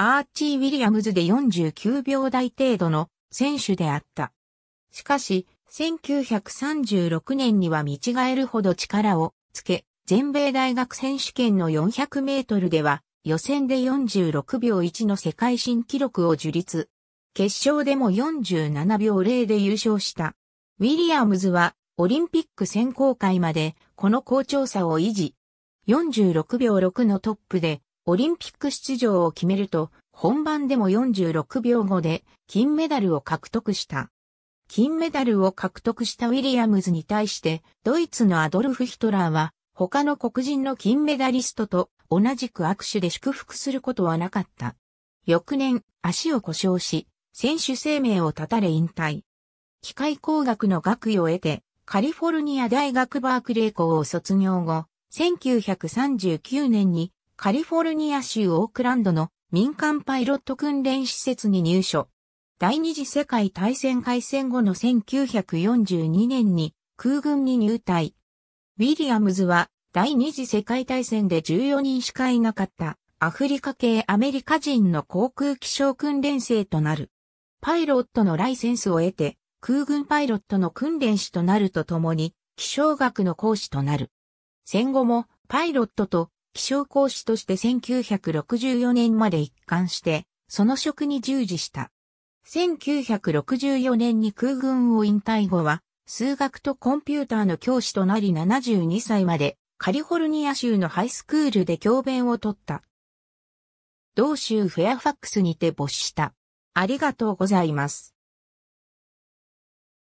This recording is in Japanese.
アーチー・ウィリアムズで49秒台程度の選手であった。しかし、1936年には見違えるほど力をつけ、全米大学選手権の400メートルでは予選で46秒1の世界新記録を樹立。決勝でも47秒0で優勝した。ウィリアムズはオリンピック選考会までこの好調さを維持。46秒6のトップでオリンピック出場を決めると、本番でも46秒後で金メダルを獲得した。金メダルを獲得したウィリアムズに対して、ドイツのアドルフ・ヒトラーは、他の黒人の金メダリストと同じく握手で祝福することはなかった。翌年、足を故障し、選手生命を絶たれ引退。機械工学の学位を得て、カリフォルニア大学バークレー校を卒業後、1939年にカリフォルニア州オークランドの民間パイロット訓練施設に入所。第二次世界大戦開戦後の1942年に空軍に入隊。ウィリアムズは第二次世界大戦で14人しかいなかったアフリカ系アメリカ人の航空気象訓練生となる。パイロットのライセンスを得て空軍パイロットの訓練士となるとともに気象学の講師となる。戦後もパイロットと気象講師として1964年まで一貫して、その職に従事した。1964年に空軍を引退後は、数学とコンピューターの教師となり72歳まで、カリフォルニア州のハイスクールで教鞭をとった。同州フェアファックスにて没した。ありがとうございます。